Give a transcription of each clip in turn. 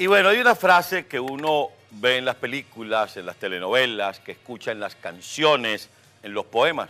Y bueno, hay una frase que uno ve en las películas, en las telenovelas, que escucha en las canciones, en los poemas,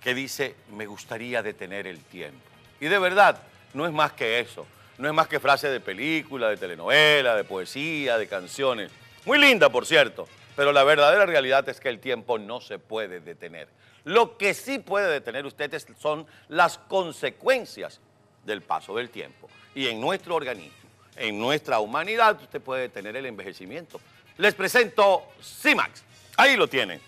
que dice, me gustaría detener el tiempo. Y de verdad, no es más que eso. No es más que frase de película, de telenovela, de poesía, de canciones. Muy linda, por cierto. Pero la verdadera realidad es que el tiempo no se puede detener. Lo que sí puede detener ustedes son las consecuencias del paso del tiempo. Y en nuestro organismo en nuestra humanidad, usted puede tener el envejecimiento. Les presento CIMAX. Ahí lo tienen.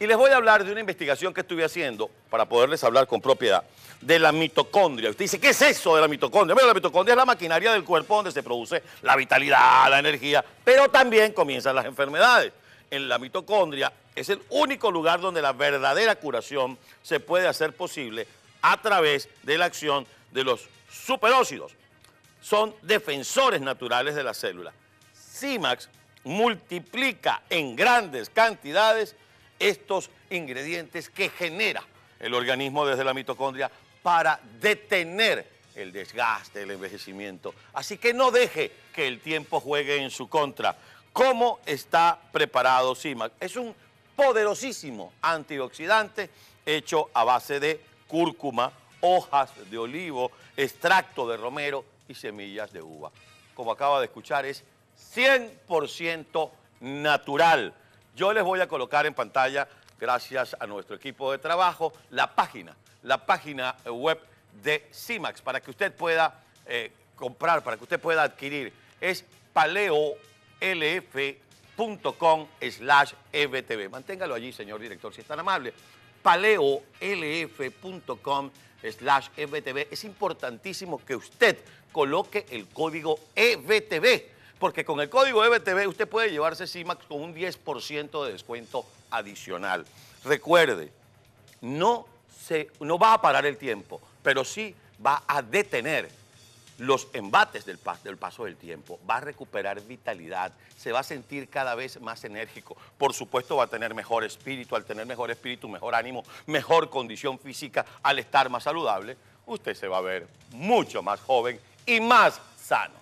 Y les voy a hablar de una investigación que estuve haciendo para poderles hablar con propiedad de la mitocondria. Usted dice, ¿qué es eso de la mitocondria? Bueno, la mitocondria es la maquinaria del cuerpo donde se produce la vitalidad, la energía, pero también comienzan las enfermedades. En la mitocondria es el único lugar donde la verdadera curación se puede hacer posible a través de la acción de los superóxidos son defensores naturales de la célula. CIMAX multiplica en grandes cantidades estos ingredientes que genera el organismo desde la mitocondria para detener el desgaste, el envejecimiento. Así que no deje que el tiempo juegue en su contra. ¿Cómo está preparado CIMAX? Es un poderosísimo antioxidante hecho a base de cúrcuma, hojas de olivo, extracto de romero semillas de uva. Como acaba de escuchar, es 100% natural. Yo les voy a colocar en pantalla, gracias a nuestro equipo de trabajo, la página, la página web de CIMAX para que usted pueda eh, comprar, para que usted pueda adquirir. Es paleolf.com slash e Manténgalo allí, señor director, si es tan amable paleolf.com slash Es importantísimo que usted coloque el código EBTV, porque con el código EBTV usted puede llevarse CIMAX con un 10% de descuento adicional. Recuerde, no, se, no va a parar el tiempo, pero sí va a detener los embates del, paso, del tiempo, va a recuperar vitalidad, se va a sentir cada vez más enérgico, por supuesto va a tener mejor espíritu, al tener mejor espíritu, mejor ánimo, mejor condición física, al estar más saludable, usted se va a ver mucho más joven y más sano.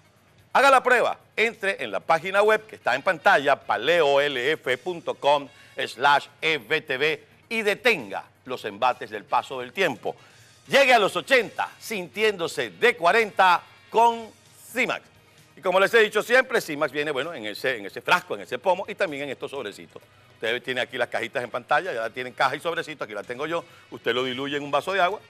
Haga la prueba, entre en la página web que está en pantalla, paleolf.com slash e y detenga los embates del paso del tiempo. Llegue a los 80 sintiéndose de 40 con CIMAX Y como les he dicho siempre, CIMAX viene bueno en ese, en ese frasco, en ese pomo y también en estos sobrecitos. Ustedes tienen aquí las cajitas en pantalla, ya tienen caja y sobrecito, aquí la tengo yo. Usted lo diluye en un vaso de agua,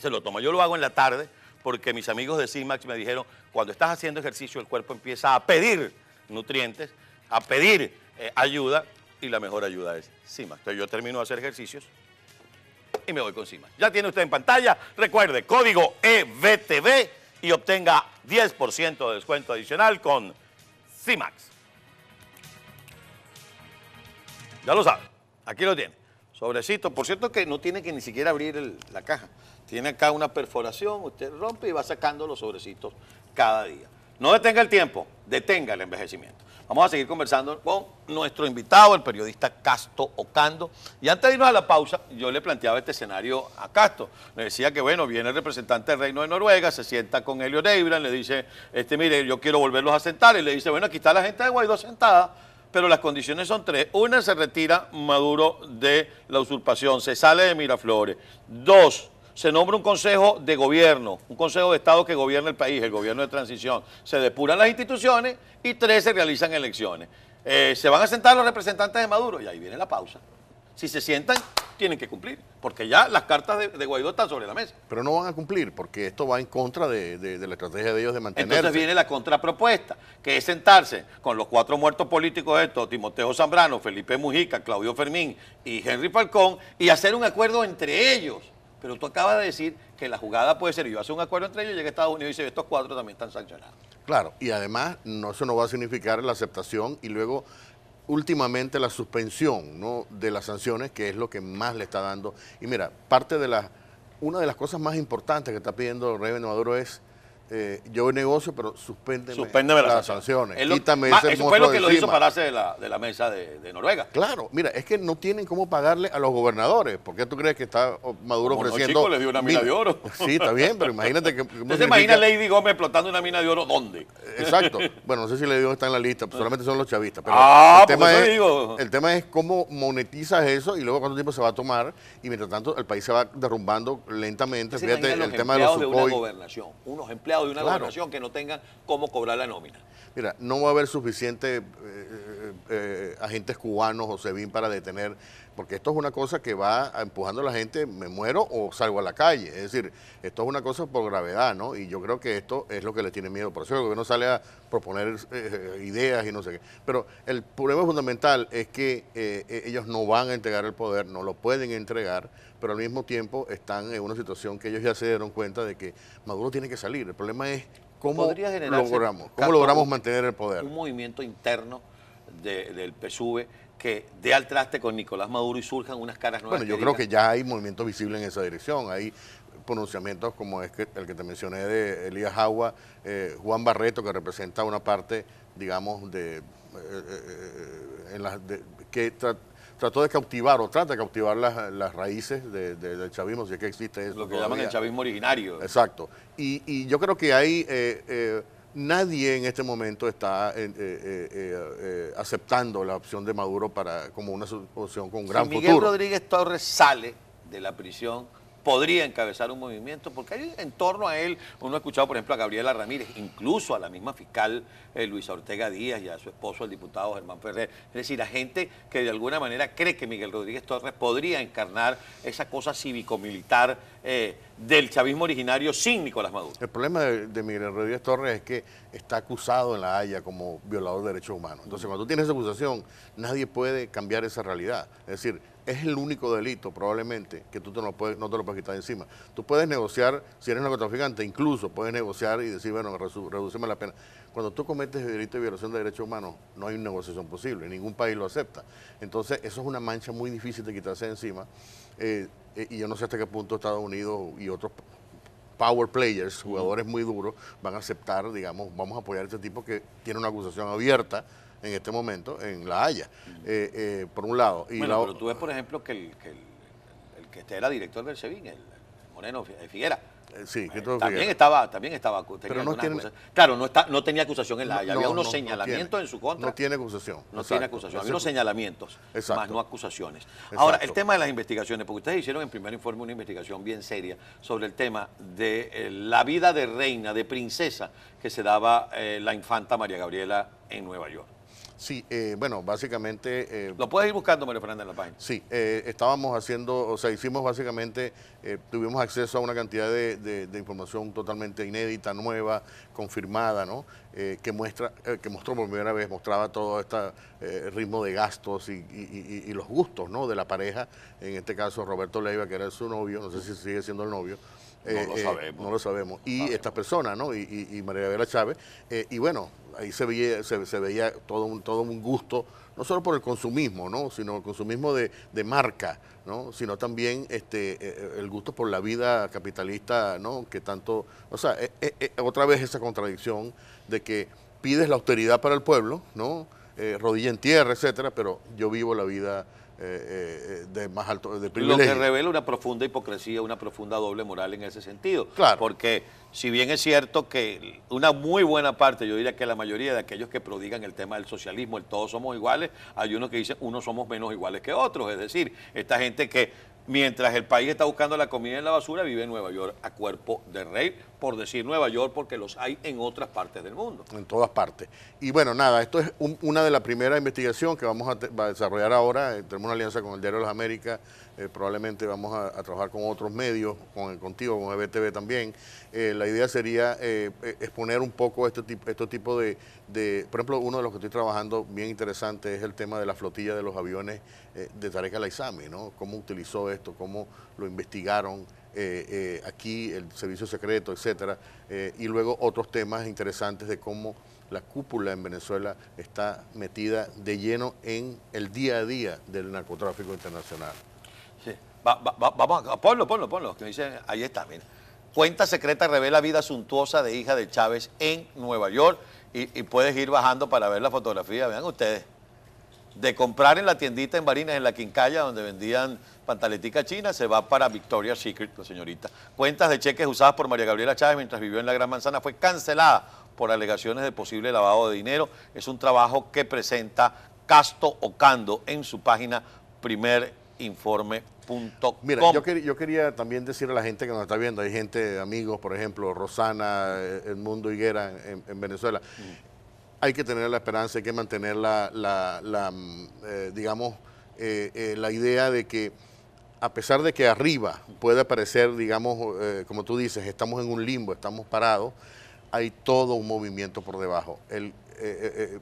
se lo toma. Yo lo hago en la tarde porque mis amigos de CIMAX me dijeron, cuando estás haciendo ejercicio el cuerpo empieza a pedir nutrientes, a pedir eh, ayuda y la mejor ayuda es CIMAX. Entonces yo termino de hacer ejercicios y me voy con CIMAX. Ya tiene usted en pantalla, recuerde, código EBTV y obtenga 10% de descuento adicional con CIMAX. Ya lo sabe, aquí lo tiene. Sobrecito, por cierto que no tiene que ni siquiera abrir la caja. Tiene acá una perforación, usted rompe y va sacando los sobrecitos cada día. No detenga el tiempo, detenga el envejecimiento. Vamos a seguir conversando con nuestro invitado, el periodista Casto Ocando. Y antes de irnos a la pausa, yo le planteaba este escenario a Casto. Le decía que, bueno, viene el representante del Reino de Noruega, se sienta con Helio Neibran, le dice, este, mire, yo quiero volverlos a sentar. Y le dice, bueno, aquí está la gente de Guaidó sentada, pero las condiciones son tres. Una, se retira Maduro de la usurpación, se sale de Miraflores. Dos, se nombra un consejo de gobierno, un consejo de Estado que gobierna el país, el gobierno de transición. Se depuran las instituciones y tres se realizan elecciones. Eh, se van a sentar los representantes de Maduro y ahí viene la pausa. Si se sientan, tienen que cumplir, porque ya las cartas de, Guaidó están sobre la mesa. Pero no van a cumplir, porque esto va en contra de, la estrategia de ellos de mantenerse. Entonces viene la contrapropuesta, que es sentarse con los cuatro muertos políticos estos, Timoteo Zambrano, Felipe Mujica, Claudio Fermín y Henry Falcón, y hacer un acuerdo entre ellos pero tú acabas de decir que la jugada puede ser, yo hace un acuerdo entre ellos, llega a Estados Unidos y dice, estos cuatro también están sancionados. Claro, y además no, eso no va a significar la aceptación y luego últimamente la suspensión ¿no? de las sanciones, que es lo que más le está dando. Y mira, parte de la una de las cosas más importantes que está pidiendo Rey Maduro es eh, yo negocio, pero suspéndeme, suspéndeme las, sanciones. Lo, eso fue lo que lo hizo pararse de la, de la mesa de, Noruega. Claro, mira, es que no tienen cómo pagarle a los gobernadores. porque tú crees que está oh, Maduro ofreciendo? chico, le dio una mina de oro. Sí, está bien, pero imagínate que. ¿No se imagina Lady Gómez explotando una mina de oro dónde? Exacto. Bueno, no sé si Lady Gómez está en la lista, solamente son los chavistas. Pero ah, el tema, es, el cómo monetizas eso y luego cuánto tiempo se va a tomar. Y mientras tanto, el país se va derrumbando lentamente. Fíjate el tema de los gobernación, unos empleados de una claro. que no tengan cómo cobrar la nómina. Mira, no va a haber suficiente eh, eh, eh, agentes cubanos o se vin para detener, porque esto es una cosa que va empujando a la gente, me muero o salgo a la calle. Es decir, esto es una cosa por gravedad, ¿no? Y yo creo que esto es lo que le tiene miedo. Por eso el gobierno sale a proponer eh, ideas y no sé qué. Pero el problema fundamental es que e, ellos no van a entregar el poder, no lo pueden entregar, pero al mismo tiempo están en una situación que ellos ya se dieron cuenta de que Maduro tiene que salir. El problema es ¿Cómo logramos, ¿Cómo logramos mantener el poder? Un movimiento interno de, del PSUV que dé al traste con Nicolás Maduro y surjan unas caras nuevas. Bueno, yo creo que ya hay movimiento visible en esa dirección. Hay pronunciamientos como es que, el que te mencioné de Elías Agua, eh, Juan Barreto, que representa una parte, digamos, de, eh, eh, en las que trató de cautivar o trata de cautivar las, raíces de, del chavismo, si es que existe eso. Lo que llaman el chavismo originario. Exacto. Y, y, yo creo que hay nadie en este momento está eh, eh, eh, aceptando la opción de Maduro para como una opción con gran si Miguel Rodríguez Torres sale de la prisión podría encabezar un movimiento, porque hay en torno a él, uno ha escuchado, por ejemplo, a Gabriela Ramírez, incluso a la misma fiscal eh, Luisa Ortega Díaz y a su esposo, el diputado Germán Ferrer, es decir, a gente que de alguna manera cree que Miguel Rodríguez Torres podría encarnar esa cosa cívico-militar eh, del chavismo originario sin Nicolás Maduro. El problema de, de, Miguel Rodríguez Torres es que está acusado en La Haya como violador de derechos humanos. Entonces, cuando tú tienes esa acusación, nadie puede cambiar esa realidad. Es decir, es el único delito probablemente que tú te puedes, no te lo puedes quitar encima. Tú puedes negociar, si eres narcotraficante, incluso puedes negociar y decir, bueno, reduceme la pena. Cuando tú cometes delito de violación de derechos humanos, no hay una negociación posible, ningún país lo acepta. Entonces, eso es una mancha muy difícil de quitarse encima. Eh, eh, y yo no sé hasta qué punto Estados Unidos y otros power players, jugadores muy duros, van a aceptar, digamos, vamos a apoyar a este tipo que tiene una acusación abierta en este momento en La Haya, eh, eh, por un lado. Y bueno, pero tú ves, por ejemplo, que el que, este era director del Sevín, el, Moreno eh, Figuera, Sí, también estaba, también estaba. claro, no está, no tenía acusación en la Haya. había unos señalamientos en su contra. No tiene acusación. No tiene acusación. Había unos señalamientos, más no acusaciones. Ahora, el tema de las investigaciones, porque ustedes hicieron en primer informe una investigación bien seria sobre el tema de la vida de reina, de princesa que se daba la infanta María Gabriela en Nueva York. Sí, eh, bueno, básicamente... Eh, Lo puedes ir buscando, Mario Fernández, en la página. Sí, eh, estábamos haciendo, o sea, hicimos básicamente, tuvimos acceso a una cantidad de, información totalmente inédita, nueva, confirmada, ¿no? que muestra, que mostró por primera vez, mostraba todo este ritmo de gastos y, y, los gustos, ¿no? De la pareja, en este caso Roberto Leiva, que era su novio, no sé si sigue siendo el novio, no, eh, lo eh, sabemos. no lo sabemos. Y esta persona, ¿no? Y, y, María Gabriela Chávez. Eh, y bueno, ahí se veía, se, veía todo un, todo un gusto, no solo por el consumismo, ¿no? sino el consumismo de, marca, ¿no? sino también este, el gusto por la vida capitalista, ¿no? que tanto, o sea, otra vez esa contradicción de que pides la austeridad para el pueblo, ¿no? rodilla en tierra, etcétera, pero yo vivo la vida eh, eh, eh, de más alto privilegio. Lo que revela una profunda hipocresía, una profunda doble moral en ese sentido. Claro. Porque si bien es cierto que una muy buena parte, yo diría que la mayoría de aquellos que prodigan el tema del socialismo, el todos somos iguales, hay unos que dicen unos somos menos iguales que otros. Es decir, esta gente que Mientras el país está buscando la comida en la basura, vive en Nueva York a cuerpo de rey, por decir Nueva York, porque los hay en otras partes del mundo. En todas partes. Y bueno, nada, esto es una de las primeras investigaciones que vamos a, a desarrollar ahora. Tenemos una alianza con el Diario de las Américas, eh, probablemente vamos a, trabajar con otros medios, con, contigo, con EBTV también. Eh, la idea sería eh, exponer un poco este, este tipo, de, por ejemplo, uno de los que estoy trabajando bien interesante es el tema de la flotilla de los aviones de Tarek al ¿no? Cómo utilizó esto, cómo lo investigaron, aquí el servicio secreto, etcétera, y luego otros temas interesantes de cómo la cúpula en Venezuela está metida de lleno en el día a día del narcotráfico internacional vamos a, ponlo, ponlo, ponlo. Que dice, ahí está, mira. Cuenta secreta revela vida suntuosa de hija de Chávez en Nueva York. Y, puedes ir bajando para ver la fotografía, vean ustedes. De comprar en la tiendita en Barinas, en la Quincalla, donde vendían pantaletica china, se va para Victoria Secret, la señorita. Cuentas de cheques usadas por María Gabriela Chávez mientras vivió en la Gran Manzana fue cancelada por alegaciones de posible lavado de dinero. Es un trabajo que presenta Casto Ocando en su página Primer Informe Punto Mira, yo, quería también decir a la gente que nos está viendo, hay gente, amigos, por ejemplo, Rosana, El Mundo Higuera en, Venezuela. Mm. Hay que tener la esperanza, hay que mantener la, mm, eh, digamos, eh, eh, la idea de que a pesar de que arriba puede aparecer, digamos, como tú dices, estamos en un limbo, estamos parados, hay todo un movimiento por debajo.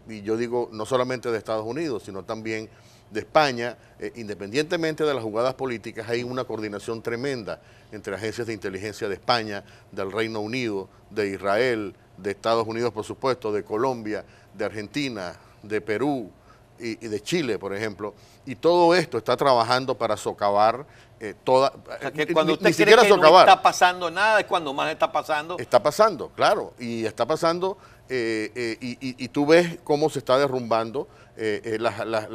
y yo digo, no solamente de Estados Unidos, sino también de España, eh, independientemente de las jugadas políticas, hay una coordinación tremenda entre agencias de inteligencia de España, del Reino Unido, de Israel, de Estados Unidos, por supuesto, de Colombia, de Argentina, de Perú y, de Chile, por ejemplo. Y todo esto está trabajando para socavar toda... cuando usted no está pasando nada, es cuando más está pasando. Está pasando, claro. Y está pasando... Eh, eh, y, tú ves cómo se está derrumbando las,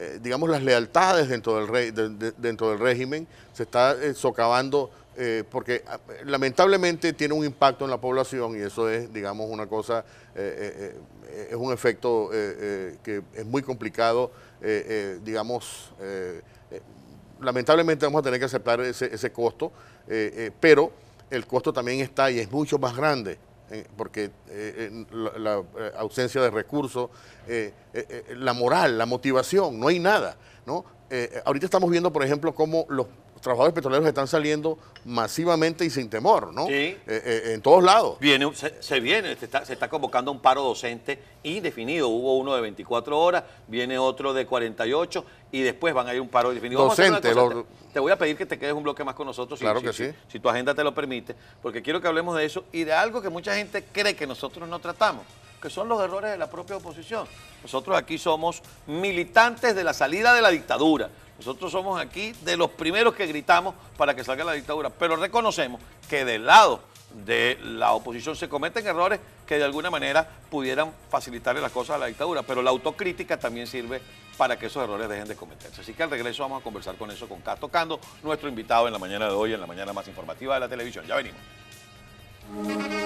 eh, digamos, las lealtades dentro del, rey dentro del régimen, se está eh, socavando eh, porque ah, lamentablemente tiene un impacto en la población y eso es, digamos, una cosa, es un efecto que es muy complicado, digamos, lamentablemente vamos a tener que aceptar ese costo, pero el costo también está y es mucho más grande eh, porque eh, la, eh, ausencia de recursos, eh, la moral, la motivación, no hay nada. ¿no? ahorita estamos viendo, por ejemplo, cómo los trabajadores petroleros están saliendo masivamente y sin temor, ¿no? Sí. Eh, eh, en todos lados. Viene, se, viene, se está, convocando un paro docente indefinido. Hubo uno de 24 horas, viene otro de 48 y después van a ir un paro indefinido. Docente. Te voy a pedir que te quedes un bloque más con nosotros. Claro que sí. si tu agenda te lo permite, porque quiero que hablemos de eso y de algo que mucha gente cree que nosotros no tratamos que son los errores de la propia oposición. Nosotros aquí somos militantes de la salida de la dictadura. Nosotros somos aquí de los primeros que gritamos para que salga la dictadura, pero reconocemos que del lado de la oposición se cometen errores que de alguna manera pudieran facilitarle las cosas a la dictadura, pero la autocrítica también sirve para que esos errores dejen de cometerse. Así que al regreso vamos a conversar con eso con Cato Cando, nuestro invitado en la mañana de hoy, en la mañana más informativa de la televisión. Ya venimos.